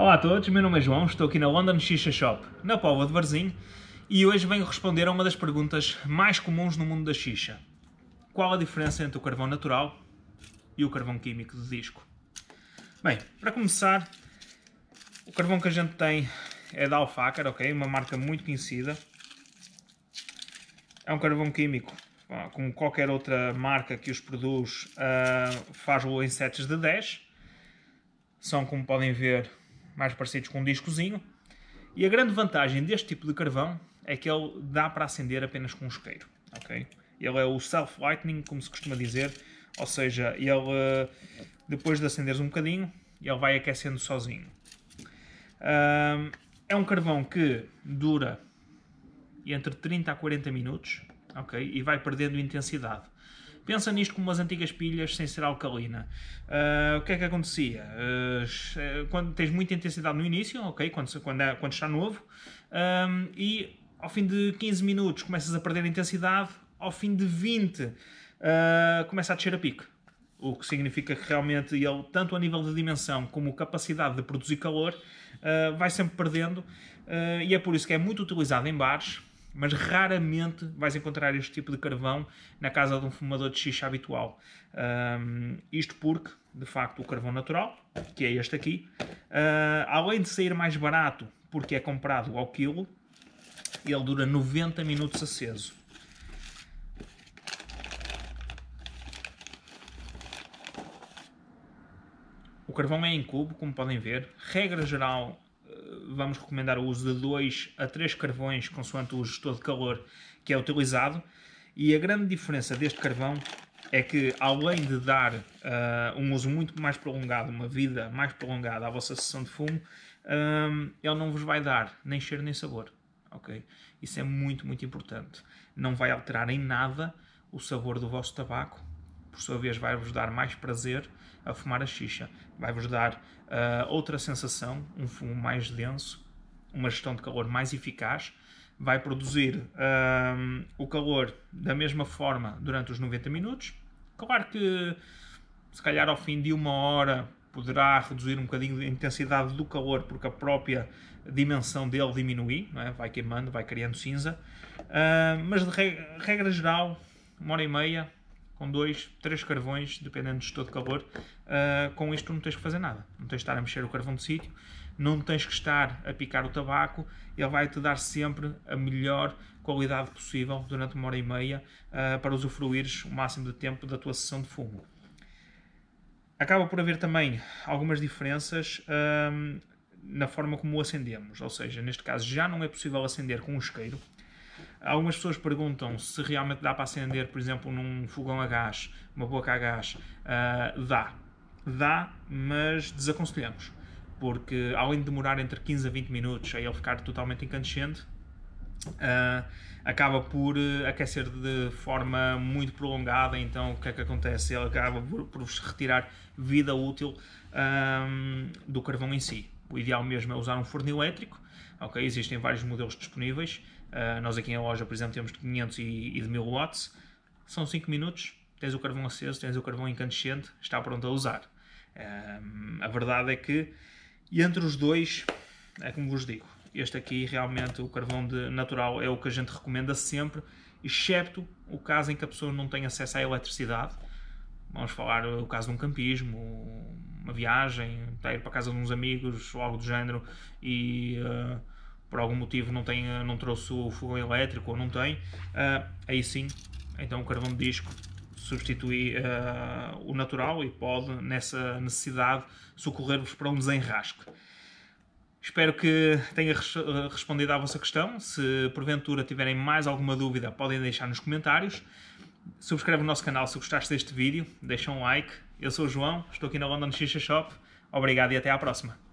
Olá a todos, meu nome é João, estou aqui na London Shisha Shop, na Póvoa de Varzim, e hoje venho responder a uma das perguntas mais comuns no mundo da shisha. Qual a diferença entre o carvão natural e o carvão químico de disco? Bem, para começar, o carvão que a gente tem é da Alfacar, ok? Uma marca muito conhecida. É um carvão químico, ah, como qualquer outra marca que os produz, uh, ah, faz-o em sets de 10. São, como podem ver, mais parecidos com um discozinho. E a grande vantagem deste tipo de carvão é que ele dá para acender apenas com um isqueiro. Okay? Ele é o self-lightning, como se costuma dizer, ou seja, ele eh, depois de acenderes um bocadinho, ele vai aquecendo sozinho. é um carvão que dura entre 30 a 40 minutos okay? e vai perdendo intensidade. Pensa nisto como as antigas pilhas sem ser alcalina. Uh, o que é que acontecia? Uh, quando tens muita intensidade no início, ok, quando, quando, é, quando está novo, um, ah, e ao fim de 15 minutos começas a perder a intensidade, ao fim de 20 uh, começa a descer a pico. O que significa que realmente ele, tanto a nível de dimensão como capacidade de produzir calor, uh, vai sempre perdendo. Uh, e é por isso que é muito utilizado em bares mas raramente vais encontrar este tipo de carvão na casa de um fumador de xixa habitual. Um, isto porque, de facto, o carvão natural, que é este aqui, uh, além de sair mais barato porque é comprado ao quilo, ele dura 90 minutos aceso. O carvão é em cubo, como podem ver. Regra geral, vamos recomendar o uso de 2 a 3 carvões consoante o gestor de calor que é utilizado. E a grande diferença deste carvão é que, além de dar uh, um uso muito mais prolongado, uma vida mais prolongada à vossa sessão de fumo, um, ehm, ele não vos vai dar nem cheiro nem sabor. ok Isso é muito, muito importante. Não vai alterar em nada o sabor do vosso tabaco por sua vez, vai-vos dar mais prazer a fumar a xixa. Vai-vos dar uh, outra sensação, um fumo mais denso, uma gestão de calor mais eficaz. Vai produzir uh, o calor da mesma forma durante os 90 minutos. Claro que, se calhar, ao fim de uma hora poderá reduzir um bocadinho a intensidade do calor porque a própria dimensão dele diminui, é? vai queimando, vai criando cinza. Uh, mas de regra geral, uma hora e meia com dois, três carvões, dependendo do estado de calor, uh, com isto não tens que fazer nada. Não tens que estar a mexer o carvão do sítio, não tens que estar a picar o tabaco, ele vai-te dar sempre a melhor qualidade possível durante uma hora e meia uh, para usufruires o máximo de tempo da tua sessão de fumo. Acaba por haver também algumas diferenças um, ah, na forma como o acendemos, ou seja, neste caso já não é possível acender com um isqueiro, Algumas pessoas perguntam se realmente dá para acender, por exemplo, num fogão a gás, uma boca a gás. Uh, dá. Dá, mas desaconselhamos. Porque além de demorar entre 15 a 20 minutos a ele ficar totalmente incandescente, Uh, acaba por eh, aquecer de forma muito prolongada, então o que é que acontece? Ele acaba por, por retirar vida útil ah, do carvão em si o ideal mesmo é usar um forno elétrico. ok? existem vários modelos disponíveis. Uh, nós aqui em loja, por exemplo, temos de 500 e, e de 1000 watts. São 5 minutos, tens o carvão aceso, tens o carvão incandescente, está pronto a usar. Uh, a verdade é que entre os dois, é como vos digo, este aqui realmente o carvão de natural é o que a gente recomenda sempre, excepto o caso em que a pessoa não tem acesso à eletricidade. Vamos falar o caso de um campismo, viagem, está a ir para casa de uns amigos ou algo do género e uh, por algum motivo não, tem, eh, não trouxe o fogão elétrico ou não tem, uh, aí sim, então o carvão de disco substitui uh, o natural e pode, nessa necessidade, socorrer-vos para um desenrasque. Espero que tenha respondido à vossa questão. Se porventura tiverem mais alguma dúvida, podem deixar nos comentários. Subscreve o nosso canal se gostaste deste vídeo, deixa um like. Eu sou o João, estou aqui na London Shisha Shop. Obrigado e até à próxima.